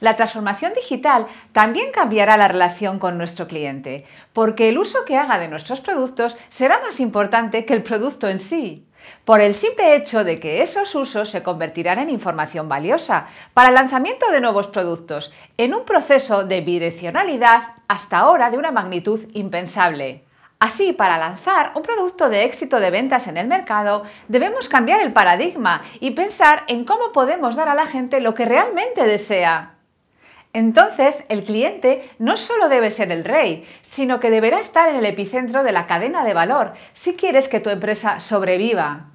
La transformación digital también cambiará la relación con nuestro cliente, porque el uso que haga de nuestros productos será más importante que el producto en sí por el simple hecho de que esos usos se convertirán en información valiosa para el lanzamiento de nuevos productos, en un proceso de direccionalidad hasta ahora de una magnitud impensable. Así, para lanzar un producto de éxito de ventas en el mercado, debemos cambiar el paradigma y pensar en cómo podemos dar a la gente lo que realmente desea. Entonces, el cliente no solo debe ser el rey, sino que deberá estar en el epicentro de la cadena de valor si quieres que tu empresa sobreviva.